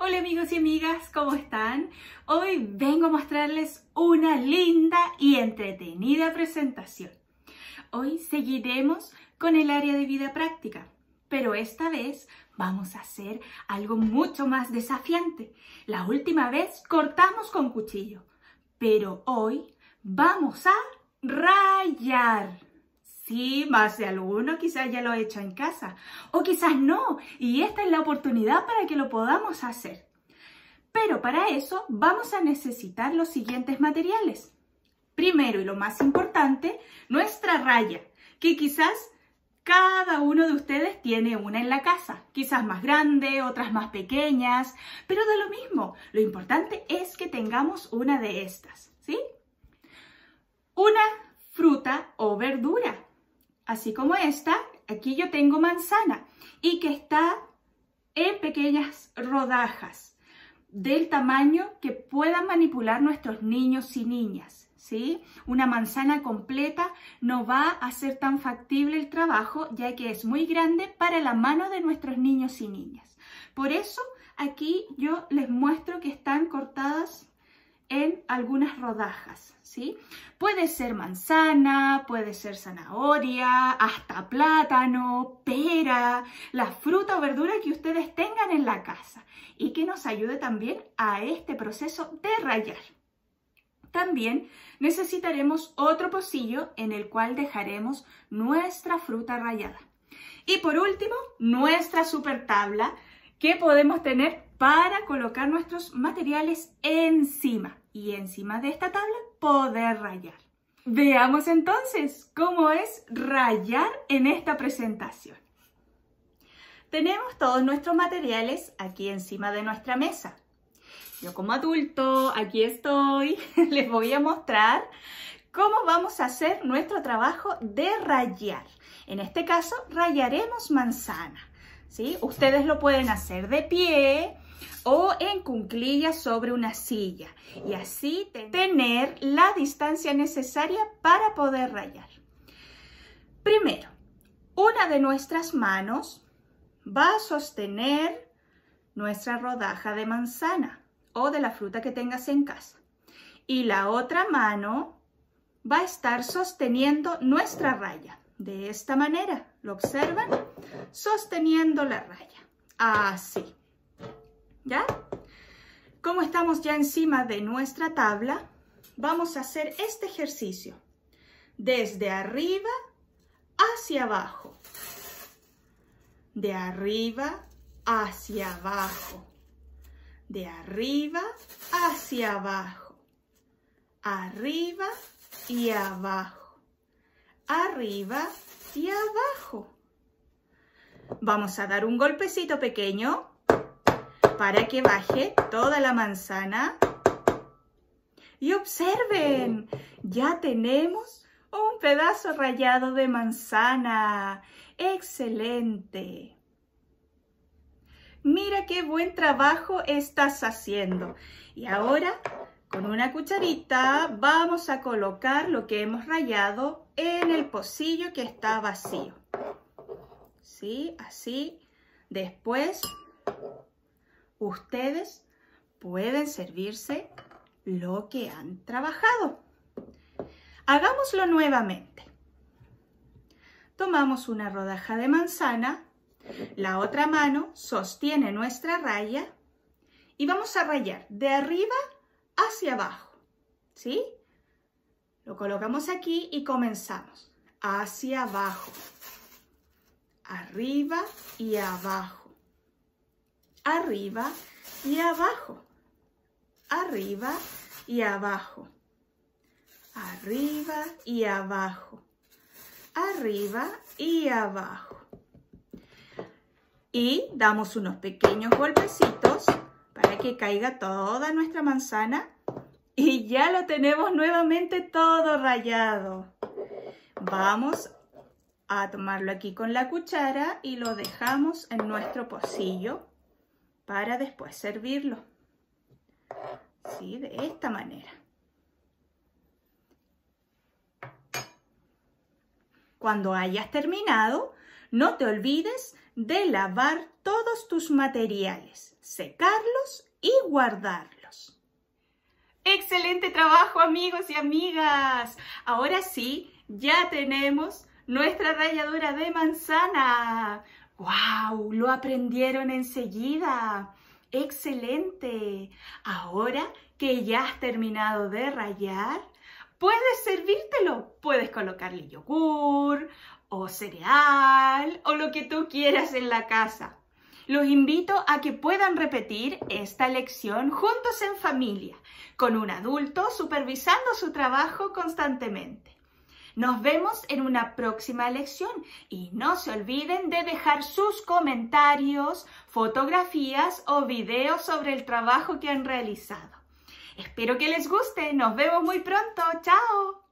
Hola amigos y amigas, ¿cómo están? Hoy vengo a mostrarles una linda y entretenida presentación. Hoy seguiremos con el área de vida práctica, pero esta vez vamos a hacer algo mucho más desafiante. La última vez cortamos con cuchillo, pero hoy vamos a rayar. Sí, más de alguno quizás ya lo ha hecho en casa o quizás no, y esta es la oportunidad para que lo podamos hacer. Pero para eso vamos a necesitar los siguientes materiales. Primero y lo más importante, nuestra raya, que quizás cada uno de ustedes tiene una en la casa, quizás más grande, otras más pequeñas, pero de lo mismo, lo importante es que tengamos una de estas, ¿sí? Una fruta o verdura así como esta, aquí yo tengo manzana y que está en pequeñas rodajas del tamaño que puedan manipular nuestros niños y niñas, ¿sí? Una manzana completa no va a ser tan factible el trabajo ya que es muy grande para la mano de nuestros niños y niñas. Por eso aquí yo les muestro que están cortadas en algunas rodajas, ¿sí? Puede ser manzana, puede ser zanahoria, hasta plátano, pera, la fruta o verdura que ustedes tengan en la casa y que nos ayude también a este proceso de rayar. También necesitaremos otro pocillo en el cual dejaremos nuestra fruta rayada. Y por último, nuestra super tabla que podemos tener para colocar nuestros materiales encima y encima de esta tabla poder rayar. Veamos entonces cómo es rayar en esta presentación. Tenemos todos nuestros materiales aquí encima de nuestra mesa. Yo como adulto, aquí estoy, les voy a mostrar cómo vamos a hacer nuestro trabajo de rayar. En este caso, rayaremos manzana. Ustedes lo pueden hacer de pie o en cunclillas sobre una silla y así tener la distancia necesaria para poder rayar. Primero, una de nuestras manos va a sostener nuestra rodaja de manzana o de la fruta que tengas en casa y la otra mano va a estar sosteniendo nuestra raya de esta manera. ¿Lo observan? Sosteniendo la raya. Así. ¿Ya? Como estamos ya encima de nuestra tabla, vamos a hacer este ejercicio. Desde arriba hacia abajo. De arriba hacia abajo. De arriba hacia abajo. Arriba y abajo. Arriba hacia abajo. Vamos a dar un golpecito pequeño para que baje toda la manzana. Y observen, ya tenemos un pedazo rayado de manzana. ¡Excelente! Mira qué buen trabajo estás haciendo. Y ahora con una cucharita vamos a colocar lo que hemos rayado en el pocillo que está vacío. ¿Sí? Así. Después, ustedes pueden servirse lo que han trabajado. Hagámoslo nuevamente. Tomamos una rodaja de manzana, la otra mano sostiene nuestra raya y vamos a rayar de arriba hacia abajo, ¿sí? Lo colocamos aquí y comenzamos. Hacia abajo, arriba y abajo, arriba y abajo, arriba y abajo, arriba y abajo, arriba y abajo. Y damos unos pequeños golpecitos para que caiga toda nuestra manzana y ya lo tenemos nuevamente todo rallado. Vamos a tomarlo aquí con la cuchara y lo dejamos en nuestro pocillo para después servirlo. de esta manera. Cuando hayas terminado, no te olvides de lavar todos tus materiales, secarlos y guardarlos. ¡Excelente trabajo amigos y amigas! Ahora sí, ya tenemos nuestra ralladura de manzana. ¡Wow! Lo aprendieron enseguida. ¡Excelente! Ahora que ya has terminado de rayar, puedes servírtelo. Puedes colocarle yogur o cereal o lo que tú quieras en la casa. Los invito a que puedan repetir esta lección juntos en familia, con un adulto supervisando su trabajo constantemente. Nos vemos en una próxima lección y no se olviden de dejar sus comentarios, fotografías o videos sobre el trabajo que han realizado. Espero que les guste. Nos vemos muy pronto. ¡Chao!